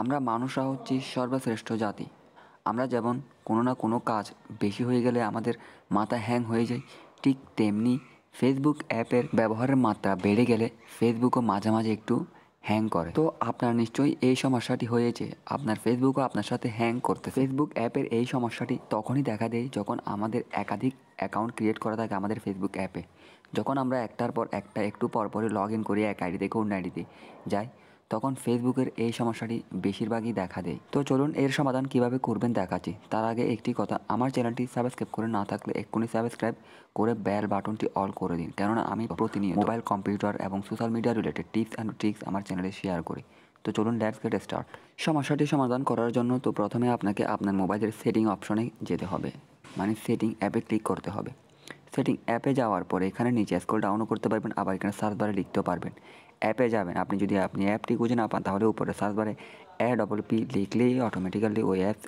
আমরা মানুষরা হচ্ছি সর্বশ্রেষ্ঠ জাতি আমরা যেমন কোনো না কোনো কাজ বেশি হয়ে গেলে আমাদের মাথা হ্যাং হয়ে যায় ঠিক তেমনি ফেসবুক অ্যাপের ব্যবহারের মাত্রা বেড়ে গেলে ফেসবুকও মাঝে মাঝে একটু হ্যাং করে তো আপনার নিশ্চয়ই এই সমস্যাটি হয়েছে আপনার ফেসবুকও আপনার সাথে হ্যাং করতে ফেসবুক অ্যাপের এই সমস্যাটি তখনই দেখা দেয় যখন আমাদের একাধিক অ্যাকাউন্ট ক্রিয়েট করা থাকে আমাদের ফেসবুক অ্যাপে যখন আমরা একটার পর একটা একটু পরপরই লগ ইন করি এক আইডি থেকে অন্য আইডিতে যাই তখন ফেসবুকের এই সমস্যাটি বেশিরভাগই দেখা দেয় তো চলুন এর সমাধান কিভাবে করবেন দেখাচ্ছি তার আগে একটি কথা আমার চ্যানেলটি সাবস্ক্রাইব করে না থাকলে এক্ষুনি সাবস্ক্রাইব করে বেল বাটনটি অল করে দিন কেননা আমি প্রতিনিয়ত মোবাইল কম্পিউটার এবং social media related tips and tricks আমার চ্যানেলে শেয়ার করি তো চলুন লেটস গেট স্টার্ট সমস্যাটি সমাধান করার জন্য তো প্রথমে আপনাকে আপনার মোবাইলের সেটিং অপশনে যেতে হবে মানে সেটিং অ্যাপে ক্লিক করতে হবে সেটিং অ্যাপে যাওয়ার পরে এখানে নিচে স্কোল ডাউনও করতে পারবেন আবার এখানে সার্চ বারে লিখতেও পারবেন অ্যাপে যাবেন আপনি যদি আপনি অ্যাপটি খুঁজে না পান তাহলে উপরে সার্চ বারে এ ডবল পি লিখলেই অটোমেটিক্যালি ওই অ্যাপস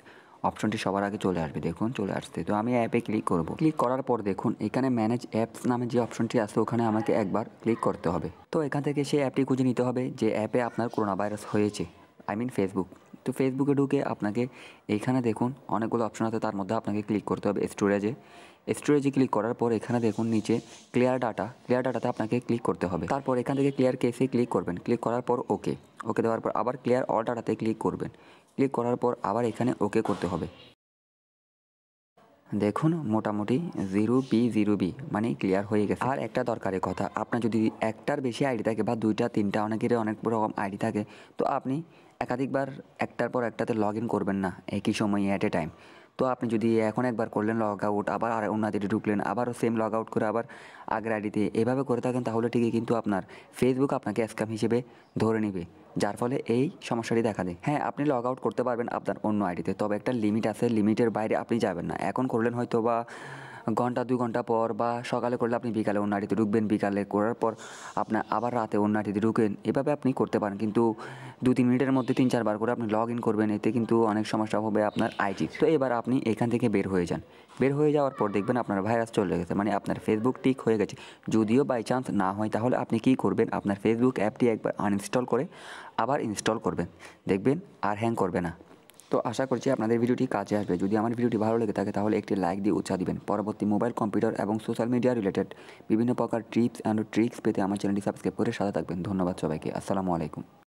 অপশনটি সবার আগে চলে আসবে দেখুন চলে আসছে তো আমি অ্যাপে ক্লিক করব ক্লিক করার পর দেখুন এখানে ম্যানেজ অ্যাপস নামে যে অপশনটি আছে ওখানে আমাকে একবার ক্লিক করতে হবে তো এখান থেকে সেই অ্যাপটি খুঁজে নিতে হবে যে অ্যাপে আপনার করোনা ভাইরাস হয়েছে আই মিন ফেসবুক তো ফেসবুকে ঢুকে আপনাকে এইখানে দেখুন অনেকগুলো অপশন আছে তার মধ্যে আপনাকে ক্লিক করতে হবে স্টোরেজে স্টোরেজে ক্লিক করার পর এখানে দেখুন নিচে ক্লিয়ার ডাটা ক্লিয়ার ডাটাতে আপনাকে ক্লিক করতে হবে তারপর এখান থেকে ক্লিয়ার কেসে ক্লিক করবেন ক্লিক করার পর ওকে ওকে দেওয়ার পর আবার ক্লিয়ার অল ডাটাতে ক্লিক করবেন ক্লিক করার পর আবার এখানে ওকে করতে হবে দেখুন মোটামুটি জিরো বি জিরো বি মানে ক্লিয়ার হয়ে গেছে আর একটা দরকারের কথা আপনার যদি একটার বেশি আইডি থাকে বা দুইটা তিনটা অনেকেরই অনেক রকম আইডি থাকে তো আপনি একাধিকবার একটার পর একটাতে লগ ইন করবেন না একই সময় অ্যাট এ টাইম তো আপনি যদি এখন একবার করলেন লগ আউট আবার আর অন্য আইডিতে ঢুকলেন আবারও সেম লগ আউট করে আবার আগের আইডিতে এভাবে করে থাকেন তাহলে ঠিকই কিন্তু আপনার ফেসবুক আপনাকে স্ক্যাম হিসেবে ধরে নেবে যার ফলে এই সমস্যাটি দেখা দেয় হ্যাঁ আপনি লগ আউট করতে পারবেন আপনার অন্য আইডিতে তবে একটা লিমিট আছে লিমিটের বাইরে আপনি যাবেন না এখন করলেন হয়তো বা ঘন্টা দুই ঘন্টা পর বা সকালে করলে আপনি বিকালে অন্য আটিতে ঢুকবেন বিকালে করার পর আপনার আবার রাতে অন্য আটিতে ঢুকেন এভাবে আপনি করতে পারেন কিন্তু দু তিন মিনিটের মধ্যে তিন চারবার করে আপনি লগ ইন করবেন এতে কিন্তু অনেক সমস্যা হবে আপনার আইটি তো এবার আপনি এখান থেকে বের হয়ে যান বের হয়ে যাওয়ার পর দেখবেন আপনার ভাইরাস চলে গেছে মানে আপনার ফেসবুক ঠিক হয়ে গেছে যদিও বাই চান্স না হয় তাহলে আপনি কি করবেন আপনার ফেসবুক অ্যাপটি একবার আনইনস্টল করে আবার ইনস্টল করবেন দেখবেন আর হ্যাং করবে না তো আশা করছি আপনাদের ভিডিওটি কাজে আসবে যদি আমার ভিডিওটি ভালো লেগে থাকে তাহলে একটি লাইক দিয়ে উৎসাহ দিবেন পরবর্তী মোবাইল কম্পিউটার এবং সোশ্যাল মিডিয়া রিলেটেড বিভিন্ন প্রকার টিপস অ্যান্ড ট্রিক্স পেতে আমার চ্যানেলটি সাবস্ক্রাইব করে সাথে থাকবেন ধন্যবাদ সবাইকে আসসালামু আলাইকুম